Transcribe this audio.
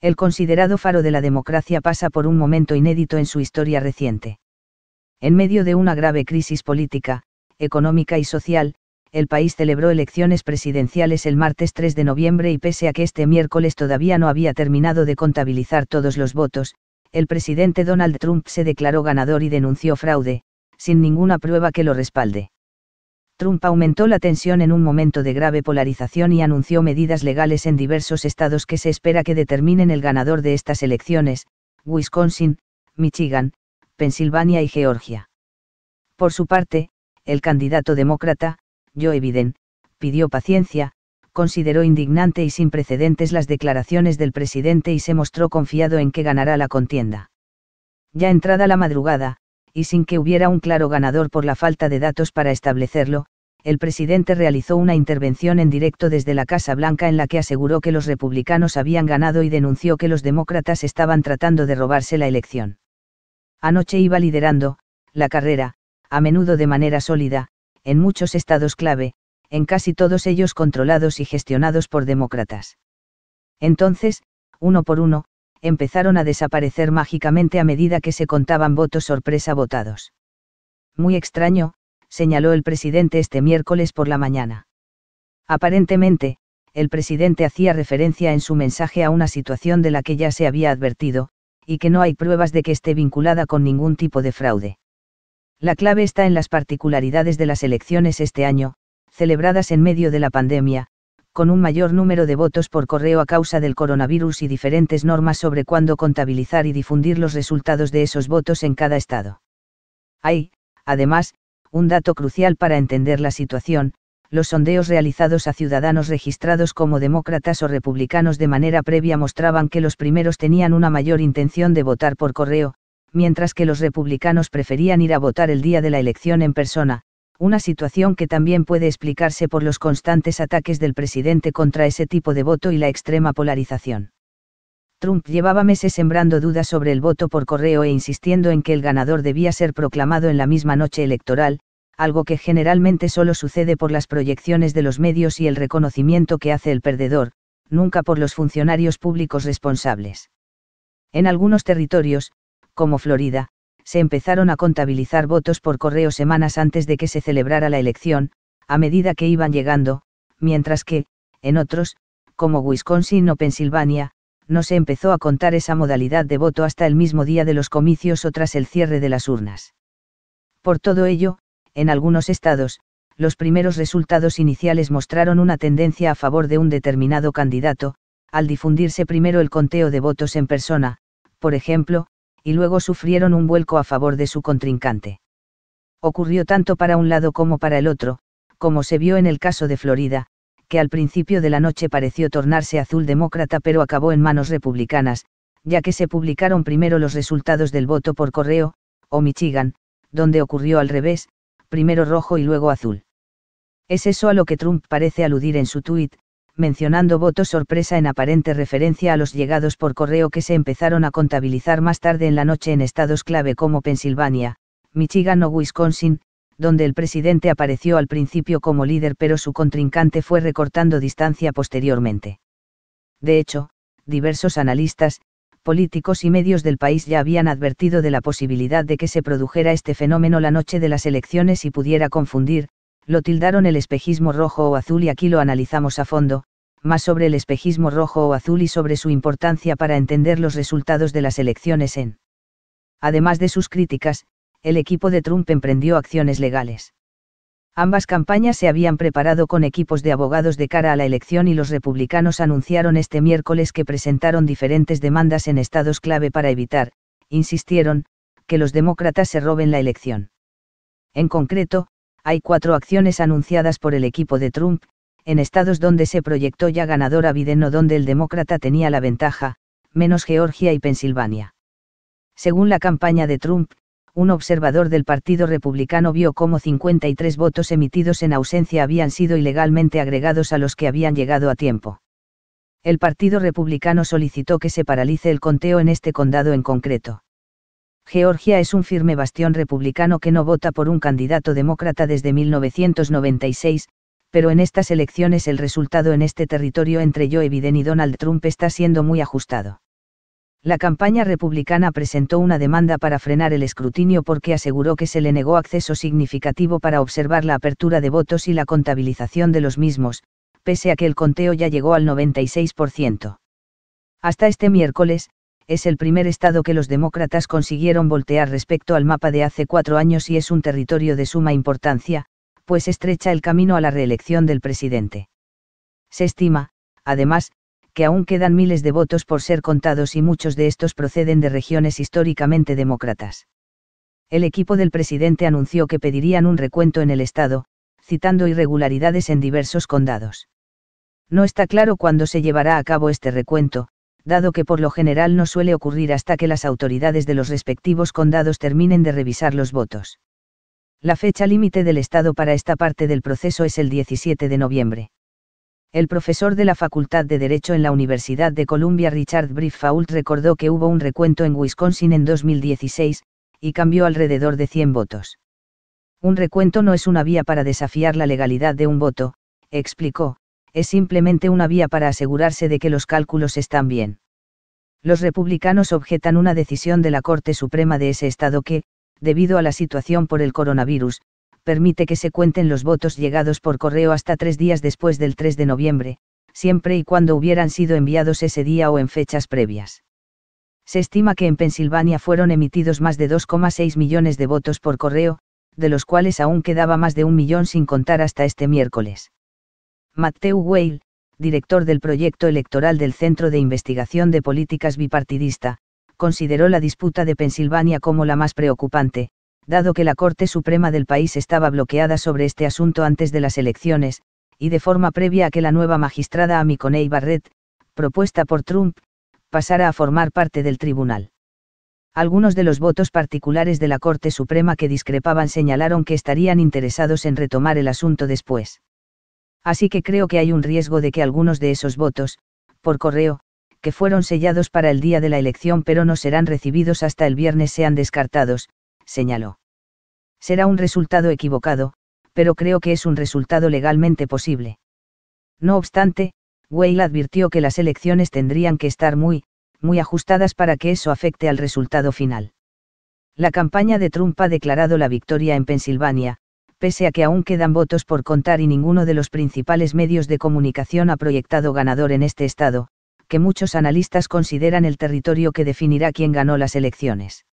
El considerado faro de la democracia pasa por un momento inédito en su historia reciente. En medio de una grave crisis política, económica y social, el país celebró elecciones presidenciales el martes 3 de noviembre y pese a que este miércoles todavía no había terminado de contabilizar todos los votos, el presidente Donald Trump se declaró ganador y denunció fraude, sin ninguna prueba que lo respalde. Trump aumentó la tensión en un momento de grave polarización y anunció medidas legales en diversos estados que se espera que determinen el ganador de estas elecciones, Wisconsin, Michigan, Pensilvania y Georgia. Por su parte, el candidato demócrata, Joe Biden, pidió paciencia, consideró indignante y sin precedentes las declaraciones del presidente y se mostró confiado en que ganará la contienda. Ya entrada la madrugada, y sin que hubiera un claro ganador por la falta de datos para establecerlo, el presidente realizó una intervención en directo desde la Casa Blanca en la que aseguró que los republicanos habían ganado y denunció que los demócratas estaban tratando de robarse la elección. Anoche iba liderando, la carrera, a menudo de manera sólida, en muchos estados clave, en casi todos ellos controlados y gestionados por demócratas. Entonces, uno por uno, empezaron a desaparecer mágicamente a medida que se contaban votos sorpresa votados. Muy extraño, señaló el presidente este miércoles por la mañana. Aparentemente, el presidente hacía referencia en su mensaje a una situación de la que ya se había advertido, y que no hay pruebas de que esté vinculada con ningún tipo de fraude. La clave está en las particularidades de las elecciones este año, celebradas en medio de la pandemia, con un mayor número de votos por correo a causa del coronavirus y diferentes normas sobre cuándo contabilizar y difundir los resultados de esos votos en cada estado. Hay, además, un dato crucial para entender la situación, los sondeos realizados a ciudadanos registrados como demócratas o republicanos de manera previa mostraban que los primeros tenían una mayor intención de votar por correo, mientras que los republicanos preferían ir a votar el día de la elección en persona, una situación que también puede explicarse por los constantes ataques del presidente contra ese tipo de voto y la extrema polarización. Trump llevaba meses sembrando dudas sobre el voto por correo e insistiendo en que el ganador debía ser proclamado en la misma noche electoral, algo que generalmente solo sucede por las proyecciones de los medios y el reconocimiento que hace el perdedor, nunca por los funcionarios públicos responsables. En algunos territorios, como Florida, se empezaron a contabilizar votos por correo semanas antes de que se celebrara la elección, a medida que iban llegando, mientras que, en otros, como Wisconsin o Pensilvania, no se empezó a contar esa modalidad de voto hasta el mismo día de los comicios o tras el cierre de las urnas. Por todo ello, en algunos estados, los primeros resultados iniciales mostraron una tendencia a favor de un determinado candidato, al difundirse primero el conteo de votos en persona, por ejemplo, y luego sufrieron un vuelco a favor de su contrincante. Ocurrió tanto para un lado como para el otro, como se vio en el caso de Florida, que al principio de la noche pareció tornarse azul demócrata pero acabó en manos republicanas, ya que se publicaron primero los resultados del voto por correo, o Michigan, donde ocurrió al revés, primero rojo y luego azul. Es eso a lo que Trump parece aludir en su tuit, mencionando votos sorpresa en aparente referencia a los llegados por correo que se empezaron a contabilizar más tarde en la noche en estados clave como Pensilvania, Michigan o Wisconsin, donde el presidente apareció al principio como líder pero su contrincante fue recortando distancia posteriormente. De hecho, diversos analistas, políticos y medios del país ya habían advertido de la posibilidad de que se produjera este fenómeno la noche de las elecciones y pudiera confundir, lo tildaron el espejismo rojo o azul y aquí lo analizamos a fondo, más sobre el espejismo rojo o azul y sobre su importancia para entender los resultados de las elecciones en. Además de sus críticas, el equipo de Trump emprendió acciones legales. Ambas campañas se habían preparado con equipos de abogados de cara a la elección y los republicanos anunciaron este miércoles que presentaron diferentes demandas en estados clave para evitar, insistieron, que los demócratas se roben la elección. En concreto, hay cuatro acciones anunciadas por el equipo de Trump, en estados donde se proyectó ya a Biden o donde el demócrata tenía la ventaja, menos Georgia y Pensilvania. Según la campaña de Trump, un observador del Partido Republicano vio cómo 53 votos emitidos en ausencia habían sido ilegalmente agregados a los que habían llegado a tiempo. El Partido Republicano solicitó que se paralice el conteo en este condado en concreto. Georgia es un firme bastión republicano que no vota por un candidato demócrata desde 1996, pero en estas elecciones el resultado en este territorio entre Joe Biden y Donald Trump está siendo muy ajustado. La campaña republicana presentó una demanda para frenar el escrutinio porque aseguró que se le negó acceso significativo para observar la apertura de votos y la contabilización de los mismos, pese a que el conteo ya llegó al 96%. Hasta este miércoles, es el primer estado que los demócratas consiguieron voltear respecto al mapa de hace cuatro años y es un territorio de suma importancia, pues estrecha el camino a la reelección del presidente. Se estima, además, que aún quedan miles de votos por ser contados y muchos de estos proceden de regiones históricamente demócratas. El equipo del presidente anunció que pedirían un recuento en el Estado, citando irregularidades en diversos condados. No está claro cuándo se llevará a cabo este recuento, dado que por lo general no suele ocurrir hasta que las autoridades de los respectivos condados terminen de revisar los votos. La fecha límite del Estado para esta parte del proceso es el 17 de noviembre. El profesor de la Facultad de Derecho en la Universidad de Columbia Richard Brief recordó que hubo un recuento en Wisconsin en 2016, y cambió alrededor de 100 votos. Un recuento no es una vía para desafiar la legalidad de un voto, explicó, es simplemente una vía para asegurarse de que los cálculos están bien. Los republicanos objetan una decisión de la Corte Suprema de ese estado que, debido a la situación por el coronavirus, permite que se cuenten los votos llegados por correo hasta tres días después del 3 de noviembre, siempre y cuando hubieran sido enviados ese día o en fechas previas. Se estima que en Pensilvania fueron emitidos más de 2,6 millones de votos por correo, de los cuales aún quedaba más de un millón sin contar hasta este miércoles. Matthew Whale, director del proyecto electoral del Centro de Investigación de Políticas Bipartidista, consideró la disputa de Pensilvania como la más preocupante, dado que la Corte Suprema del país estaba bloqueada sobre este asunto antes de las elecciones, y de forma previa a que la nueva magistrada Amy Coney Barrett, propuesta por Trump, pasara a formar parte del tribunal. Algunos de los votos particulares de la Corte Suprema que discrepaban señalaron que estarían interesados en retomar el asunto después. Así que creo que hay un riesgo de que algunos de esos votos, por correo, fueron sellados para el día de la elección pero no serán recibidos hasta el viernes sean descartados, señaló. Será un resultado equivocado, pero creo que es un resultado legalmente posible. No obstante, Weil advirtió que las elecciones tendrían que estar muy, muy ajustadas para que eso afecte al resultado final. La campaña de Trump ha declarado la victoria en Pensilvania, pese a que aún quedan votos por contar y ninguno de los principales medios de comunicación ha proyectado ganador en este estado, que muchos analistas consideran el territorio que definirá quién ganó las elecciones.